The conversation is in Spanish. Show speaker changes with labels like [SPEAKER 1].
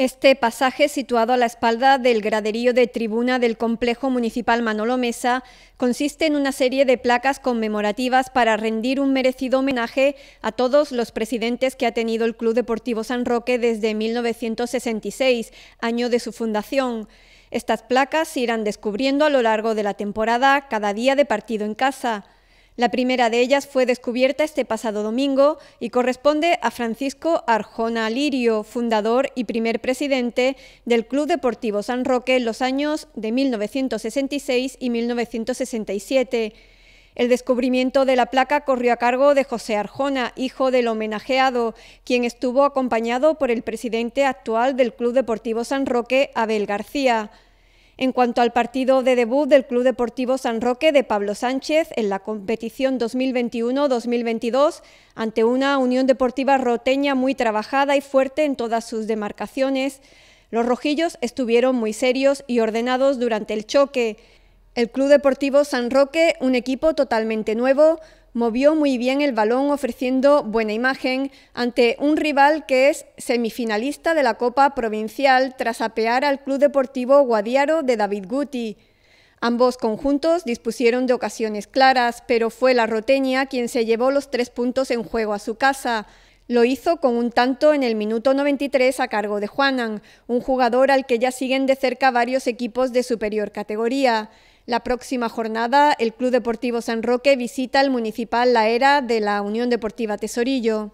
[SPEAKER 1] Este pasaje, situado a la espalda del graderío de tribuna del complejo municipal Manolo Mesa, consiste en una serie de placas conmemorativas para rendir un merecido homenaje a todos los presidentes que ha tenido el Club Deportivo San Roque desde 1966, año de su fundación. Estas placas se irán descubriendo a lo largo de la temporada cada día de partido en casa. La primera de ellas fue descubierta este pasado domingo y corresponde a Francisco Arjona Lirio, fundador y primer presidente del Club Deportivo San Roque en los años de 1966 y 1967. El descubrimiento de la placa corrió a cargo de José Arjona, hijo del homenajeado, quien estuvo acompañado por el presidente actual del Club Deportivo San Roque, Abel García. En cuanto al partido de debut del Club Deportivo San Roque de Pablo Sánchez en la competición 2021-2022, ante una Unión Deportiva Roteña muy trabajada y fuerte en todas sus demarcaciones, los rojillos estuvieron muy serios y ordenados durante el choque. El Club Deportivo San Roque, un equipo totalmente nuevo, movió muy bien el balón ofreciendo buena imagen ante un rival que es semifinalista de la Copa Provincial tras apear al Club Deportivo Guadiaro de David Guti. Ambos conjuntos dispusieron de ocasiones claras, pero fue la roteña quien se llevó los tres puntos en juego a su casa. Lo hizo con un tanto en el minuto 93 a cargo de Juanan, un jugador al que ya siguen de cerca varios equipos de superior categoría. La próxima jornada, el Club Deportivo San Roque visita al Municipal La Era de la Unión Deportiva Tesorillo.